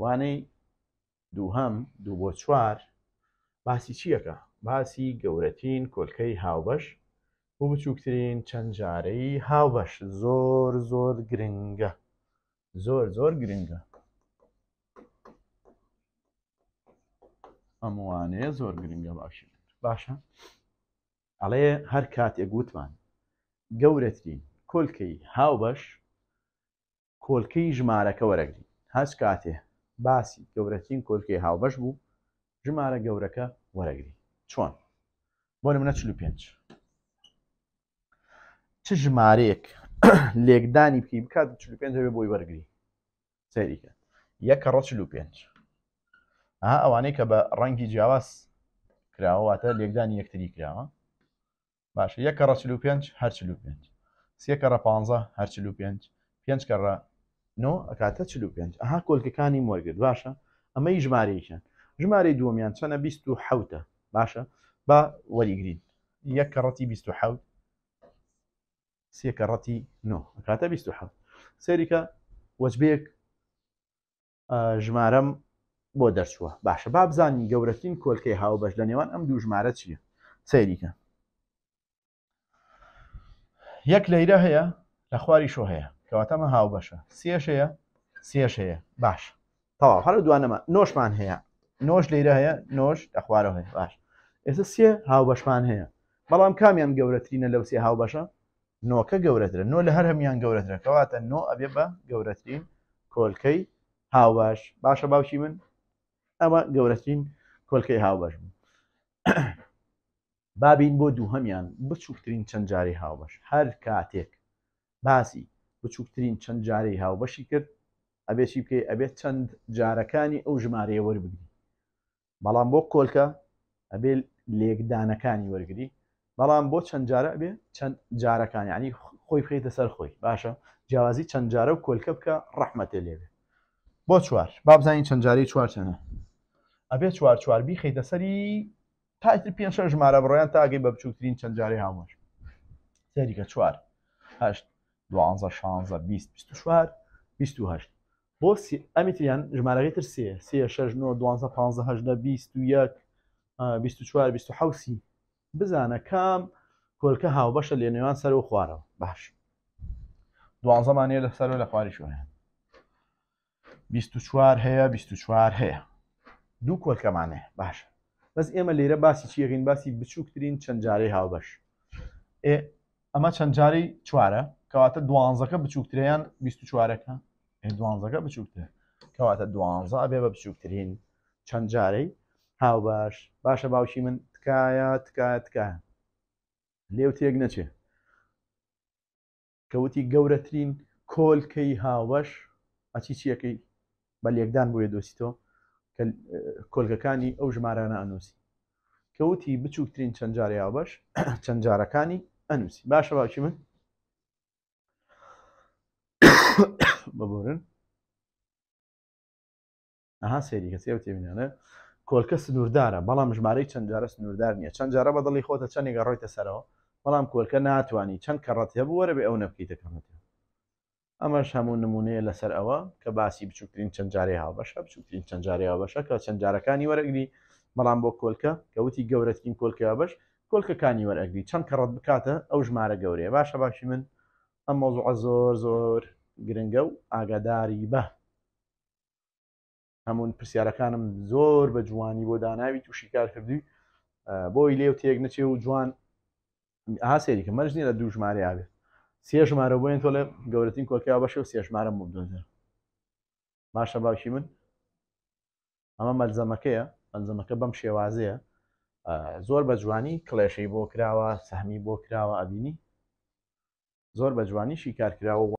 وانەی دووهەم دوو بۆ چوار باسی چیەکە باسی گەورەترین کۆلکەی هاوبەش بۆ بچووکترین چەند جارەی هاوبەش زۆر زۆر گرنگە زۆر زۆر گرنگە ئەموانەیە زۆر گرنگە باشی باشە ئەڵێ هەر کاتێک گوتمان گەورەترین کۆلکەی هاوبەش کۆلکەی ژمارەکە وەرەگرین هەچ کاتێ باسی گەورەترین کۆلکی هاوبەش بوو ژمارە گەورەکە وەرەگری چۆن بۆ منە چ پێ چ ژمارەیەک لێکدانی پێی بکات پێ بۆی وەرگری سەریکە یەکە ڕۆ پێ ئەها ئەوانەی کە بە ڕەنگی جیاواز کراوەواتە لێکدانی یەکتری کراوە باشە یەکە ڕە پێ هەر پێ سێکە ڕە پ هەر پێ پێ کە نو چلو نۆ ئەکاتە چ پێنج ئەها کۆلکەکانی اما ای ئەمەی ژمارەیەکیان ژمارەی دوم چەنە بیست بیستو حوتە باشە با ولی گرید یک بیست بیستو حوت سی نۆ نو بیست بیستو حوت که سەریکە وەجبێک ژمارەم بۆ دەرچووە باب زنی گورتین کل که هاو باش دانیوان ام دو ژمارە چیه سەیریکە که یک لیره هیا خواری شو هیا کەواتەمە هاو بەشە سێش هەیە سێش هەیە باش تەواو هەر دوانەمە نۆشمان هەیە نۆش لێرە هەیە نۆش دەخوارە هەیە باش ئێستا سێ هاوبەشمان هەیە بەڵام کامیان گەورەترینە لەو سێ هاوبەشە نۆکە گەورەترە نۆ لە هەر هەمیان گەورەترە کەواتە نۆ ئەبێ بە گەورەترین کۆلکەی هاوبەش باشە باوکی من ئەمە گەورەترین کۆلکەی هاوبەش بوو بابین بۆ دوو هەمیان بچووکترین چەند جاری هاوبەش هەر کاتێک باسی بچووکترین چەند جارەی هاوبەشی کرد ئەبێتی بکەی ئەبێت چەند جارەکانی ئەو ژمارەیە وەربگری بەڵام بۆ کۆلکە ئەبێ لێکدانەکانی وەرگری بەڵام بۆ چەند جارە بێ چەند جارەکانی ینی خۆی بخیتە سەر خۆی باشە جیاوازی چەند جارە و کۆلکە بکە ڕەحمەتێ لێوێ بۆ چوار بابزانین چەند جارەی چوار چەنە ئەبێ چوار چواربی خیتە سەری تاتر پێ ژمارە بڕۆیان تاگەی بە بچووترین چەند جارەی هامۆش سەریکە چوار هەشت 20 بۆ ئەمیتیان ژمارەی تر سێ سێ شش 1950 بزانە کام کۆلکە هاو بەشە لێ نێوان سەر و خوارەوە باش دوانزەمانەیە لە سەر لە خواری شوێن 24 هەیە 24 هەیە دوو کۆلکەمانێ باشە بەس ئێمە لێرە باسی چیغین باسی بچووکترین چەند جارەی هاو بەش ئێ ئەمە چەند جارەی چوارە کەواتە دوانزەکە بچووکتریان 24وارەکە دوانزەکە بچووکتر کەواتە دوانزە ئەبێ بە بچووکترین چەند جارەی هاو باش باشە باوشی من تکایە تکایە تکایە لێو تێک نەچێ کەوتی گەورەترین کۆلکەی هاوەش ئەچی چیەکەی بە لێکدان بۆیە دۆسیتەوە کۆلگەکانی ئەو ژمارانە ئەنووسی کەوتی بچووکترین چەند جاری هاوبەش چەند جارەکانی ئەنووسی باشە باوکی من ببورن ئەها سێری کەسی ئەو تێبینانە کۆلکە سنووردارە بەڵام ژمارەی چەند جارە سنووردار نییە چەند جارە بەدڵی خۆتە چەندێکگە ڕۆیتە سەرەوە بەڵام کۆلکە ناتوانانی چەند کەڕەت هەبوو وەرە بێ ئەو نەبکەیتە کەڕەتەوە ئەمەش هەموو نمونەیە لەسەر ئەوە کە باسی بچووکترین چەند جارێ هاوبەشە بچووکترین چەند جارێ هاوبەشە کە چەند جارەکانی وەرەگری بەڵام بۆ کۆلکە کەوتی گەورەترین کۆلکە بەش کۆلکەکانی وەرەگری چەند کەڕەت بکاتە ئەو ژمارە گەورەیە باشە باشی من ئەم مۆزوع زۆر زۆر گرنگە و ئاگاداری بە هەمون پرسیارەکانم زۆر بە جوانی بۆ داناوی تووشی کار کردی بۆی لێو تێک نەچێ و جوان هاسێریکە مەرج نیە لە دوو ژمارە یاابێت سێ ژمارە بۆێن تۆ لە گەورەتین کۆکیا بەشە و سێ ژمارە مدۆزە باشە باوکی من ئەمە مەلزەمەکەیە ئەلزەمەکە بەم شێوازەیە زۆر بە جوانی کلێشەی بۆ کراوە سەهمی بۆ کراوە ئەبینی زۆر بە جوانیشی کارکراوە